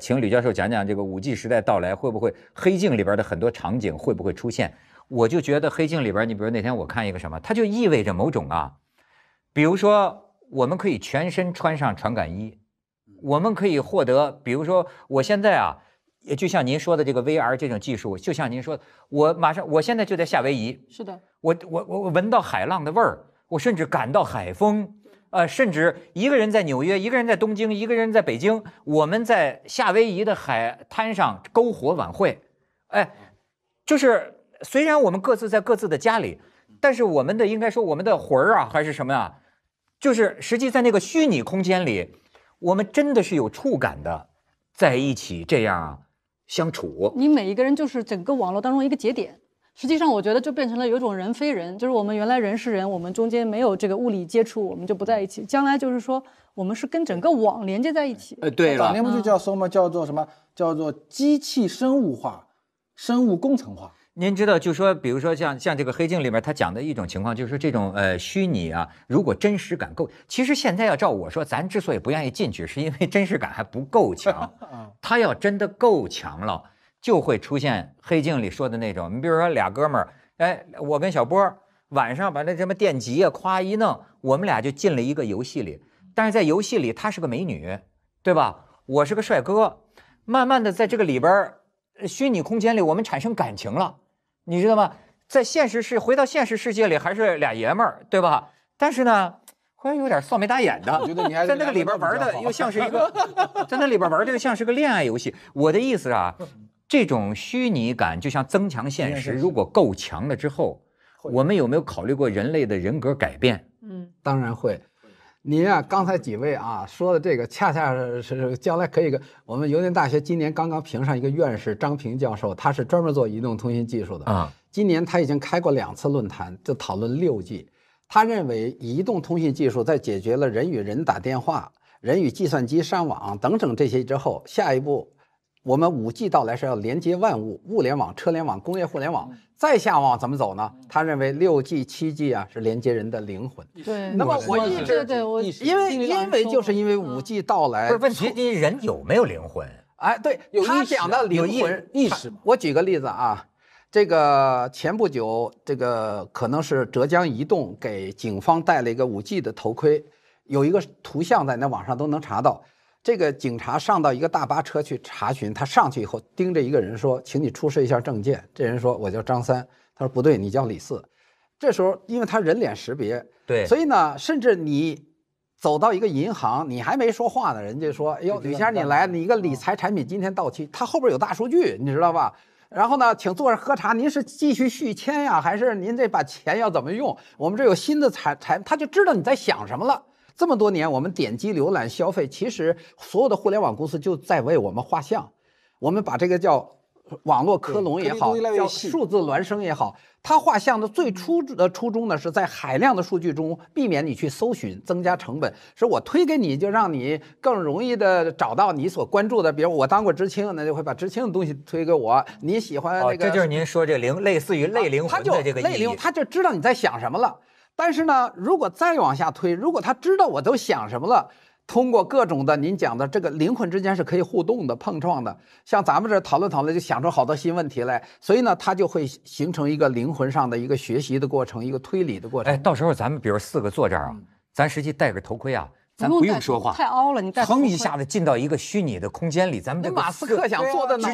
请吕教授讲讲这个五 G 时代到来会不会黑镜里边的很多场景会不会出现？我就觉得黑镜里边，你比如那天我看一个什么，它就意味着某种啊，比如说我们可以全身穿上传感衣，我们可以获得，比如说我现在啊，也就像您说的这个 VR 这种技术，就像您说，我马上我现在就在夏威夷，是的，我我我闻到海浪的味儿，我甚至感到海风。呃，甚至一个人在纽约，一个人在东京，一个人在北京，我们在夏威夷的海滩上篝火晚会，哎，就是虽然我们各自在各自的家里，但是我们的应该说我们的魂儿啊还是什么呀，就是实际在那个虚拟空间里，我们真的是有触感的，在一起这样相处。你每一个人就是整个网络当中一个节点。实际上，我觉得就变成了有一种人非人，就是我们原来人是人，我们中间没有这个物理接触，我们就不在一起。将来就是说，我们是跟整个网连接在一起。呃，对了，往年不就叫什么？叫做什么？叫做机器生物化，生物工程化。您知道，就说比如说像像这个《黑镜》里边他讲的一种情况，就是这种呃虚拟啊，如果真实感够，其实现在要照我说，咱之所以不愿意进去，是因为真实感还不够强。他要真的够强了。就会出现黑镜里说的那种，你比如说俩哥们儿，哎，我跟小波晚上把那什么电极啊，咵一弄，我们俩就进了一个游戏里。但是在游戏里，他是个美女，对吧？我是个帅哥。慢慢的在这个里边，虚拟空间里，我们产生感情了，你知道吗？在现实世回到现实世界里，还是俩爷们儿，对吧？但是呢，忽然有点扫眉打眼的，在那个里边玩的又像是一个，在那里边玩的又像是个恋爱游戏。我的意思啊。这种虚拟感就像增强现实，如果够强了之后，我们有没有考虑过人类的人格改变？嗯，当然会。您啊，刚才几位啊说的这个，恰恰是将来可以跟我们邮电大学今年刚刚评上一个院士，张平教授，他是专门做移动通信技术的啊。今年他已经开过两次论坛，就讨论六 G。他认为移动通信技术在解决了人与人打电话、人与计算机上网等等这些之后，下一步。我们五 G 到来是要连接万物，物联网、车联网、工业互联网，再下往怎么走呢？他认为六 G、七 G 啊是连接人的灵魂。对，那么我对我因为因为就是因为五 G 到来不是问题，人有没有灵魂？哎，对，他讲的灵魂意识，我举个例子啊，这个前不久这个可能是浙江移动给警方带了一个五 G 的头盔，有一个图像在那网上都能查到。这个警察上到一个大巴车去查询，他上去以后盯着一个人说：“请你出示一下证件。”这人说：“我叫张三。”他说：“不对，你叫李四。”这时候因为他人脸识别，对，所以呢，甚至你走到一个银行，你还没说话呢，人家说：“哎呦，吕先生，你来，你一个理财产品今天到期。”他后边有大数据，你知道吧？然后呢，请坐着喝茶。您是继续续签呀，还是您这把钱要怎么用？我们这有新的财财，他就知道你在想什么了。这么多年，我们点击、浏览、消费，其实所有的互联网公司就在为我们画像。我们把这个叫网络科隆也好，叫数字孪生也好，它画像的最初的初衷呢，是在海量的数据中避免你去搜寻，增加成本，是我推给你，就让你更容易的找到你所关注的。比如我当过知青，那就会把知青的东西推给我。你喜欢这个，这就是您说这灵，类似于类灵魂的这个意义。他就类灵，他就知道你在想什么了。但是呢，如果再往下推，如果他知道我都想什么了，通过各种的您讲的这个灵魂之间是可以互动的、碰撞的，像咱们这讨论讨论，就想出好多新问题来。所以呢，他就会形成一个灵魂上的一个学习的过程，一个推理的过程。哎，到时候咱们比如四个坐这儿啊，咱实际戴个头盔啊。咱不用说话，太凹了。你横一下子进到一个虚拟的空间里，咱们马斯克想做的呢？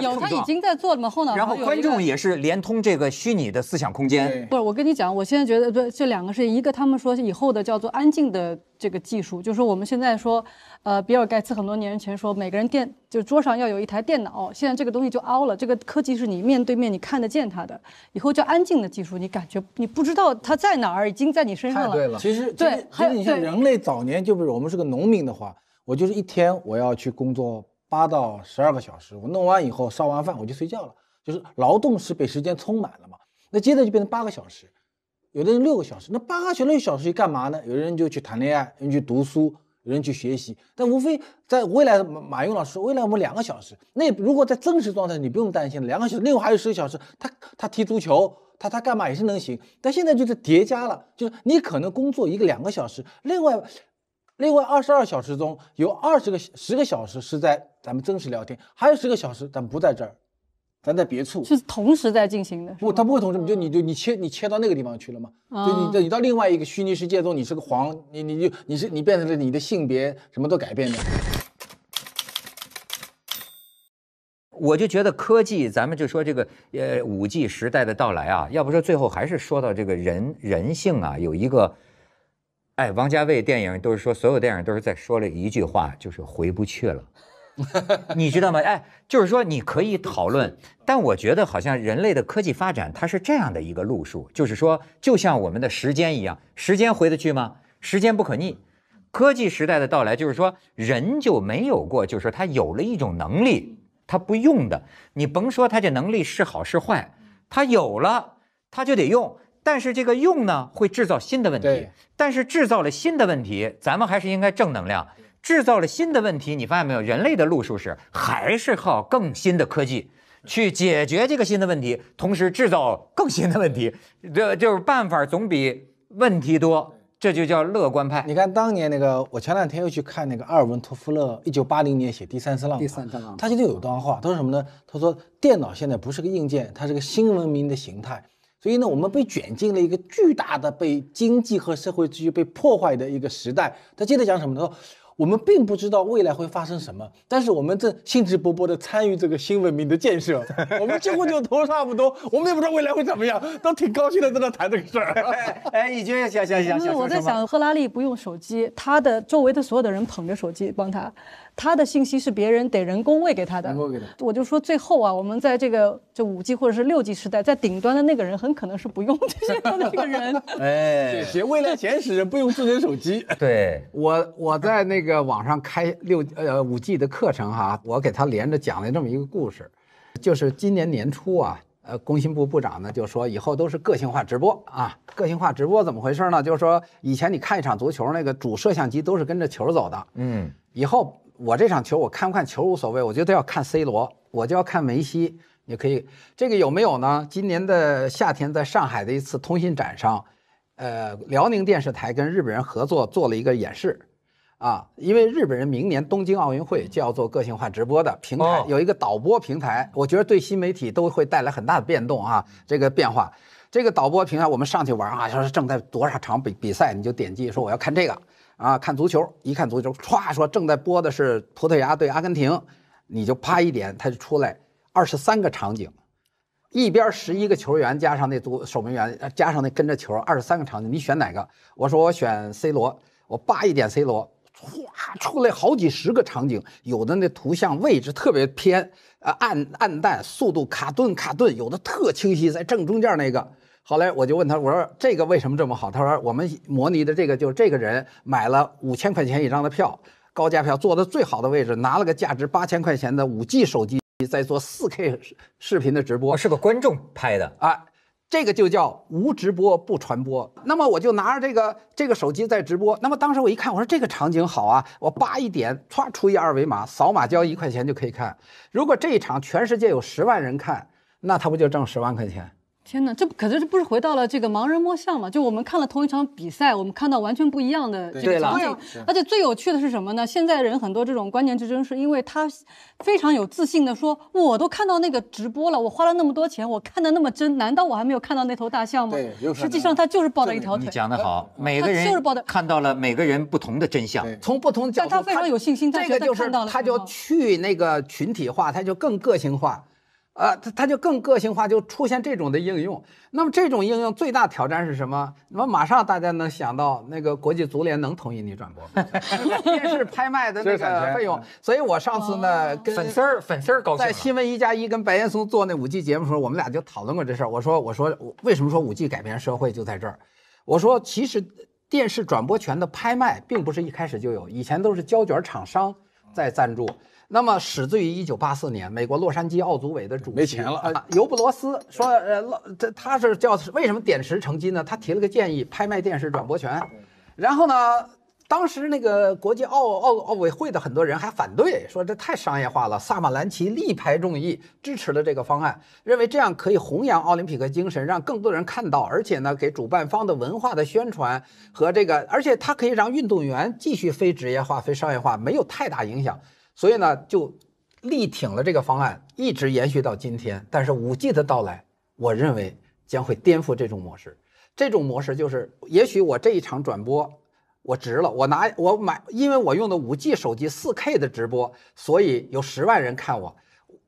有，他已经在做了嘛？后脑。然后观众也是连通这个虚拟的思想空间。不是，我跟你讲，我现在觉得，这这两个是一个，他们说以后的叫做安静的。这个技术就是说，我们现在说，呃，比尔盖茨很多年前说，每个人电就桌上要有一台电脑。现在这个东西就凹了，这个科技是你面对面你看得见它的，以后叫安静的技术，你感觉你不知道它在哪儿，已经在你身上了。对了，其实对。还有你像人类早年，就比如我们是个农民的话，我就是一天我要去工作八到十二个小时，我弄完以后烧完饭我就睡觉了，就是劳动是被时间充满了嘛。那接着就变成八个小时。有的人六个小时，那八个小时六小时去干嘛呢？有的人就去谈恋爱，有人去读书，有人去学习。但无非在未来，马云老师，未来我们两个小时，那如果在真实状态，你不用担心两个小时，另外还有十个小时，他他踢足球，他他干嘛也是能行。但现在就是叠加了，就是你可能工作一个两个小时，另外另外二十二小时中有二十个十个小时是在咱们真实聊天，还有十个小时咱不在这儿。咱在别处是同时在进行的，不，他不会同时，就你就你切你切到那个地方去了嘛？就你你到另外一个虚拟世界中，你是个黄，你你就你是你变成了你的性别什么都改变的。我就觉得科技，咱们就说这个，呃，五 G 时代的到来啊，要不说最后还是说到这个人人性啊，有一个，哎，王家卫电影都是说，所有电影都是在说了一句话，就是回不去了。你知道吗？哎，就是说你可以讨论，但我觉得好像人类的科技发展它是这样的一个路数，就是说，就像我们的时间一样，时间回得去吗？时间不可逆。科技时代的到来，就是说人就没有过，就是说他有了一种能力，他不用的，你甭说他这能力是好是坏，他有了他就得用，但是这个用呢，会制造新的问题。但是制造了新的问题，咱们还是应该正能量。制造了新的问题，你发现没有？人类的路数是还是靠更新的科技去解决这个新的问题，同时制造更新的问题。这就是办法总比问题多，这就叫乐观派。你看当年那个，我前两天又去看那个阿尔文·托夫勒，一九八零年写《第三次浪第三次浪他记得有段话，他说什么呢？他说电脑现在不是个硬件，它是个新文明的形态。所以呢，我们被卷进了一个巨大的被经济和社会秩序被破坏的一个时代。他接着讲什么？他说。我们并不知道未来会发生什么，但是我们正兴致勃勃地参与这个新文明的建设。我们几乎就投差不多，我们也不知道未来会怎么样，都挺高兴的在那谈这个事儿。哎，已经行行行行。没我在想，赫拉利不用手机，他的周围的所有的人捧着手机帮他。他的信息是别人得人工喂给他的，我就说最后啊，我们在这个这五 G 或者是六 G 时代，在顶端的那个人很可能是不用这些个人的，哎，这学未来前十人不用智能手机。对，我我在那个网上开六呃五 G 的课程哈，我给他连着讲了这么一个故事，就是今年年初啊，呃，工信部部长呢就说以后都是个性化直播啊，个性化直播怎么回事呢？就是说以前你看一场足球，那个主摄像机都是跟着球走的，嗯，以后。我这场球，我看不看球无所谓，我觉得要看 C 罗，我就要看梅西。你可以，这个有没有呢？今年的夏天，在上海的一次通信展上，呃，辽宁电视台跟日本人合作做了一个演示，啊，因为日本人明年东京奥运会就要做个性化直播的平台，有一个导播平台，我觉得对新媒体都会带来很大的变动啊，这个变化。这个导播平台我们上去玩啊，说是正在多少场比比赛，你就点击说我要看这个，啊，看足球，一看足球，歘说正在播的是葡萄牙对阿根廷，你就啪一点，它就出来二十三个场景，一边十一个球员加上那足守门员，加上那跟着球，二十三个场景，你选哪个？我说我选 C 罗，我扒一点 C 罗，歘出来好几十个场景，有的那图像位置特别偏，呃暗暗淡，速度卡顿卡顿，有的特清晰，在正中间那个。后来我就问他，我说这个为什么这么好？他说我们模拟的这个就是这个人买了五千块钱一张的票，高价票，坐的最好的位置，拿了个价值八千块钱的五 G 手机，在做四 K 视频的直播。是个观众拍的啊，这个就叫无直播不传播。那么我就拿着这个这个手机在直播。那么当时我一看，我说这个场景好啊，我叭一点，歘出一二维码，扫码交一块钱就可以看。如果这一场全世界有十万人看，那他不就挣十万块钱？天哪，这可是这不是回到了这个盲人摸象嘛？就我们看了同一场比赛，我们看到完全不一样的这个场景。而且最有趣的是什么呢？现在人很多这种观念之争，是因为他非常有自信的说：“我都看到那个直播了，我花了那么多钱，我看的那么真，难道我还没有看到那头大象吗？”对，实际上他就是抱着一条。你讲得好，每个人看到了每个人不同的真相，从不同角度。但他非常有信心，在他看到了，他就去那个群体化，他就更个性化。呃，它它就更个性化，就出现这种的应用。那么这种应用最大挑战是什么？那么马上大家能想到，那个国际足联能同意你转播？吗？电视拍卖的那个费用。所以我上次呢，跟粉丝儿粉丝儿在新闻一加一跟白岩松做那五 G 节目时候，我们俩就讨论过这事儿。我说我说为什么说五 G 改变社会就在这儿？我说其实电视转播权的拍卖并不是一开始就有，以前都是胶卷厂商在赞助。那么始自于一九八四年，美国洛杉矶奥组委的主席尤布罗斯说：“呃，这他是叫为什么点石成金呢？他提了个建议，拍卖电视转播权。然后呢，当时那个国际奥奥奥委会的很多人还反对，说这太商业化了。萨马兰奇力排众议，支持了这个方案，认为这样可以弘扬奥林匹克精神，让更多人看到，而且呢，给主办方的文化的宣传和这个，而且它可以让运动员继续非职业化、非商业化，没有太大影响。”所以呢，就力挺了这个方案，一直延续到今天。但是五 G 的到来，我认为将会颠覆这种模式。这种模式就是，也许我这一场转播，我值了，我拿我买，因为我用的五 G 手机，四 K 的直播，所以有十万人看我。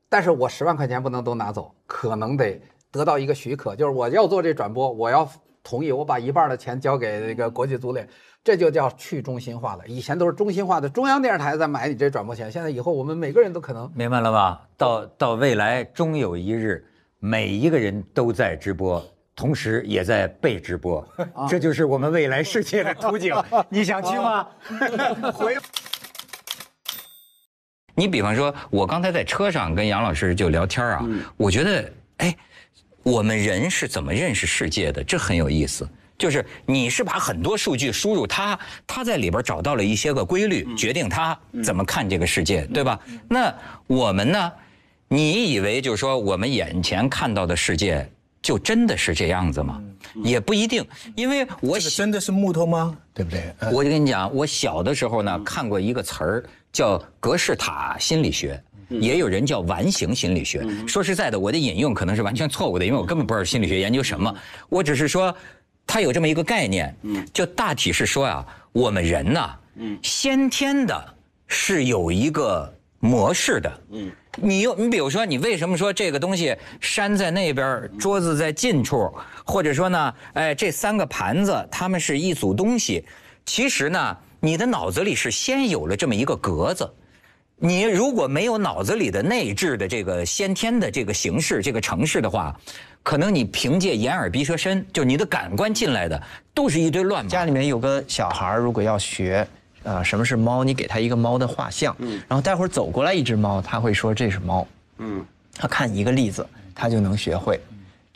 但是我十万块钱不能都拿走，可能得得到一个许可，就是我要做这转播，我要同意，我把一半的钱交给那个国际租赁。这就叫去中心化了。以前都是中心化的，中央电视台在买你这转播权。现在以后，我们每个人都可能明白了吧？到到未来，终有一日，每一个人都在直播，同时也在被直播。这就是我们未来世界的图景。你想去吗？回。你比方说，我刚才在车上跟杨老师就聊天啊，我觉得，哎，我们人是怎么认识世界的？这很有意思。就是你是把很多数据输入它，它在里边找到了一些个规律，决定它怎么看这个世界，对吧？那我们呢？你以为就是说我们眼前看到的世界就真的是这样子吗？也不一定，因为我真的是木头吗？对不对？我就跟你讲，我小的时候呢看过一个词儿叫格式塔心理学，也有人叫完形心理学。说实在的，我的引用可能是完全错误的，因为我根本不知道心理学研究什么，我只是说。他有这么一个概念，嗯，就大体是说啊，我们人呐，先天的是有一个模式的。你又，你比如说，你为什么说这个东西山在那边，桌子在近处，或者说呢，哎，这三个盘子它们是一组东西？其实呢，你的脑子里是先有了这么一个格子。你如果没有脑子里的内置的这个先天的这个形式这个程式的话，可能你凭借眼耳鼻舌身，就是你的感官进来的，都是一堆乱码。家里面有个小孩，如果要学呃，什么是猫，你给他一个猫的画像，嗯，然后待会儿走过来一只猫，他会说这是猫。嗯，他看一个例子，他就能学会。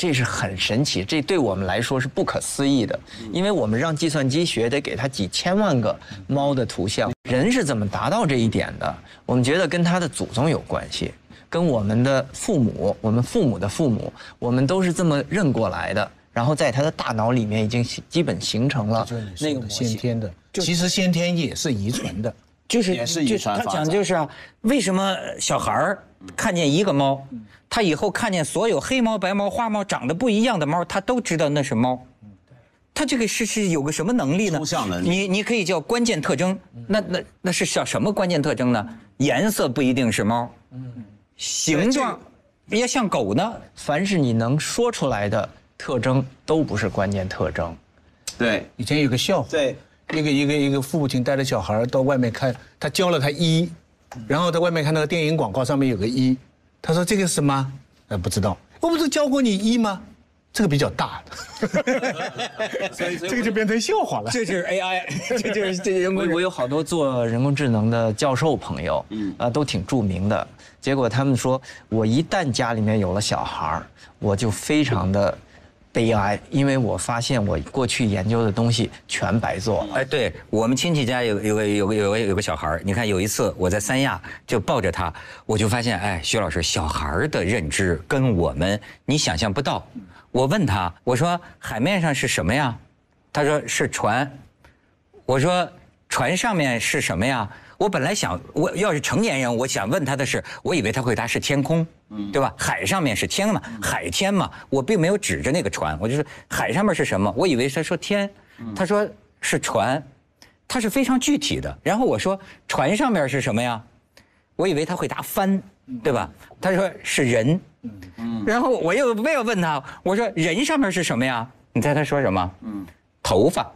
这是很神奇，这对我们来说是不可思议的，因为我们让计算机学得给它几千万个猫的图像。人是怎么达到这一点的？我们觉得跟他的祖宗有关系，跟我们的父母，我们父母的父母，我们都是这么认过来的。然后在他的大脑里面已经基本形成了那个先天的，其实先天也是遗传的。就是也是遗传，他讲就是啊，为什么小孩儿看见一个猫，他以后看见所有黑猫、白猫、花猫长得不一样的猫，他都知道那是猫。他这个是是有个什么能力呢？抽象能力。你你可以叫关键特征。那那那是叫什么关键特征呢？颜色不一定是猫。嗯。形状，要像狗呢，凡是你能说出来的特征都不是关键特征。对。以前有个笑话。对。一个一个一个父亲带着小孩到外面看，他教了他一，然后在外面看那个电影广告上面有个一，他说这个是什么？呃，不知道，我不是教过你一吗？这个比较大，所以这个就变成笑话了。这就是 AI，这就是这因为，我有好多做人工智能的教授朋友，嗯，啊，都挺著名的。结果他们说我一旦家里面有了小孩，我就非常的。悲哀，因为我发现我过去研究的东西全白做了。哎，对我们亲戚家有有个有个有个有个小孩你看有一次我在三亚就抱着他，我就发现哎，徐老师小孩儿的认知跟我们你想象不到。我问他，我说海面上是什么呀？他说是船。我说船上面是什么呀？我本来想我要是成年人，我想问他的是，我以为他会答是天空，对吧？海上面是天嘛，海天嘛。我并没有指着那个船，我就是海上面是什么？我以为他说天，他说是船，他是非常具体的。然后我说船上面是什么呀？我以为他会答帆，对吧？他说是人，嗯，然后我又没有问他，我说人上面是什么呀？你猜他说什么？嗯，头发。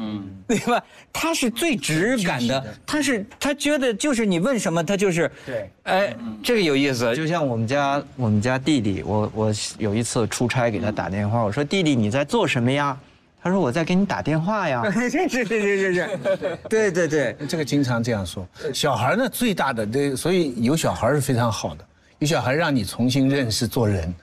嗯，对吧？他是最直感的，他是他觉得就是你问什么，他就是对。哎，这个有意思。就像我们家我们家弟弟，我我有一次出差给他打电话，我说弟弟你在做什么呀？他说我在给你打电话呀。这是是是，这，对对对，这个经常这样说。小孩呢最大的，对，所以有小孩是非常好的。有小孩让你重新认识做人，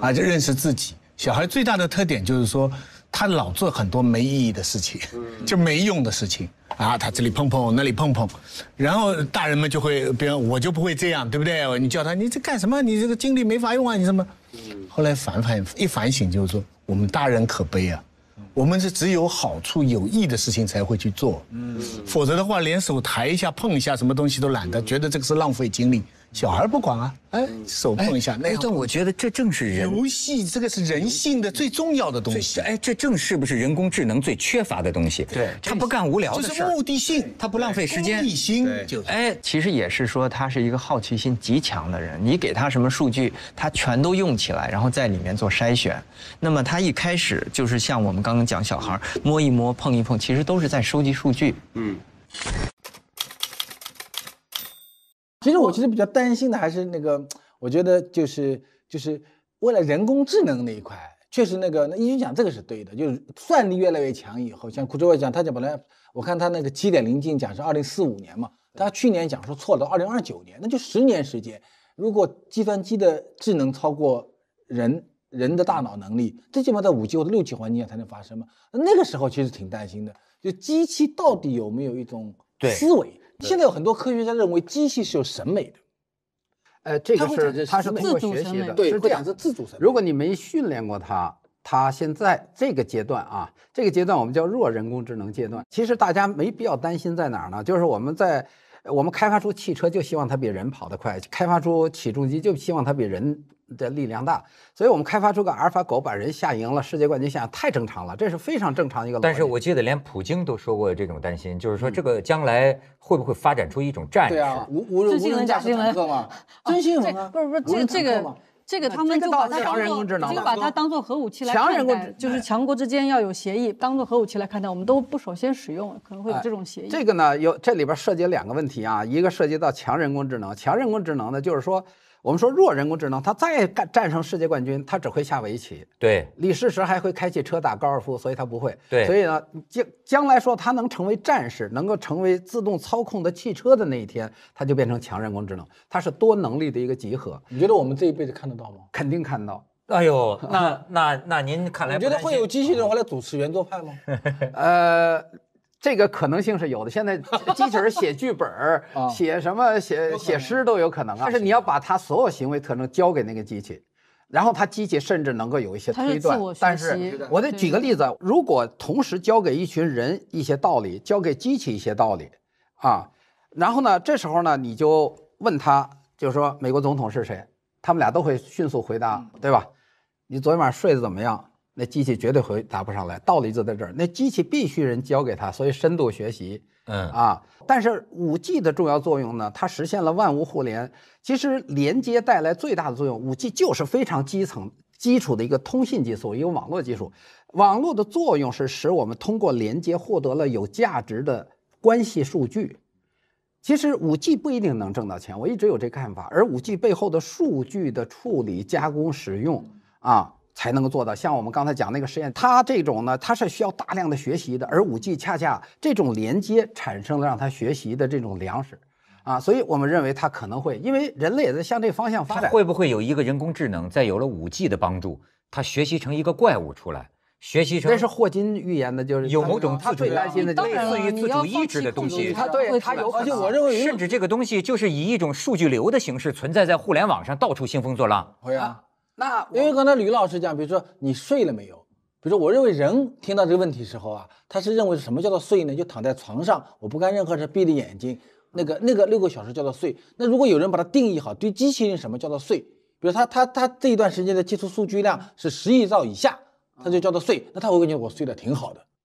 啊，就认识自己。小孩最大的特点就是说。他老做很多没意义的事情，就没用的事情啊！他这里碰碰，那里碰碰，然后大人们就会，比如我就不会这样，对不对？你叫他，你这干什么？你这个精力没法用啊！你什么？后来反反一反省，就是说我们大人可悲啊，我们是只有好处有益的事情才会去做，否则的话，连手抬一下、碰一下什么东西都懒得，觉得这个是浪费精力。小孩不管啊，哎，手碰一下。那但我觉得这正是人游戏，这个是人性的最重要的东西。哎，这正是不是人工智能最缺乏的东西？对，他不干无聊的事儿。这是目的性，他不浪费时间。目的就哎，其实也是说他是一个好奇心极强的人。你给他什么数据，他全都用起来，然后在里面做筛选。那么他一开始就是像我们刚刚讲，小孩摸一摸、碰一碰，其实都是在收集数据。嗯。其实我其实比较担心的还是那个，我觉得就是就是为了人工智能那一块，确实那个那一句讲这个是对的，就是算力越来越强以后，像库兹韦讲，他讲本来我看他那个七点零进讲是二零四五年嘛，他去年讲说错了，二零二九年，那就十年时间，如果计算机的智能超过人人的大脑能力，最起码在五 G 或者六 G 环境下才能发生嘛，那个时候其实挺担心的，就机器到底有没有一种。思维，现在有很多科学家认为机器是有审美的，呃，这个是它是通过学习的，对，样是自主审美。如果你没训练过它，它现在这个阶段啊，这个阶段我们叫弱人工智能阶段。其实大家没必要担心在哪儿呢？就是我们在我们开发出汽车就希望它比人跑得快，开发出起重机就希望它比人。的力量大，所以我们开发出个阿尔法狗，把人吓赢了。世界冠军现太正常了，这是非常正常一个。但是我记得连普京都说过这种担心，就是说这个将来会不会发展出一种战？对啊，无无无技驾驶文课吗？尊新闻 不是不是这这个这个他们就把它当做就把它当做核武器来看待，就是强国之间要有协议，当做核武器来看待，我们都不首先使用，可能会有这种协议。这个呢，有这里边涉及两个问题啊，一个涉及到强人工智能，强人工智能呢就是说。我们说弱人工智能，它再干战胜世界冠军，它只会下围棋。对，李世石还会开汽车打高尔夫，所以他不会。对，所以呢，将将来说他能成为战士，能够成为自动操控的汽车的那一天，他就变成强人工智能，它是多能力的一个集合。你觉得我们这一辈子看得到吗？肯定看到。哎呦，那那那您看来，你觉得会有机器人回来主持圆桌派吗？呃。这个可能性是有的。现在机器人写剧本、写什么、写写诗都有可能啊。但是你要把它所有行为特征交给那个机器，然后它机器甚至能够有一些推断。但是我得我再举个例子，如果同时交给一群人一些道理，交给机器一些道理，啊，然后呢，这时候呢，你就问他，就是说美国总统是谁，他们俩都会迅速回答，对吧？你昨天晚上睡得怎么样？那机器绝对回答不上来，道理就在这儿。那机器必须人教给他，所以深度学习，嗯啊。但是五 G 的重要作用呢，它实现了万物互联。其实连接带来最大的作用，五 G 就是非常基层基础的一个通信技术，一个网络技术。网络的作用是使我们通过连接获得了有价值的关系数据。其实五 G 不一定能挣到钱，我一直有这看法。而五 G 背后的数据的处理、加工、使用啊。才能够做到，像我们刚才讲那个实验，它这种呢，它是需要大量的学习的，而五 G 恰恰这种连接产生了让它学习的这种粮食，啊，所以我们认为它可能会，因为人类也在向这方向发展，会不会有一个人工智能在有了五 G 的帮助，它学习成一个怪物出来，学习成那是霍金预言的，就是有某种自主类似于自主意志的东西，他对，它有，而且我认为甚至这个东西就是以一种数据流的形式存在在互联网上，到处兴风作浪，会啊。那因为刚才吕老师讲，比如说你睡了没有？比如说，我认为人听到这个问题时候啊，他是认为什么叫做睡呢？就躺在床上，我不干任何事，闭着眼睛，那个那个六个小时叫做睡。那如果有人把它定义好，对机器人什么叫做睡？比如他他他这一段时间的接触数据量是十亿兆以下，他就叫做睡。那他会感觉我睡得挺好的。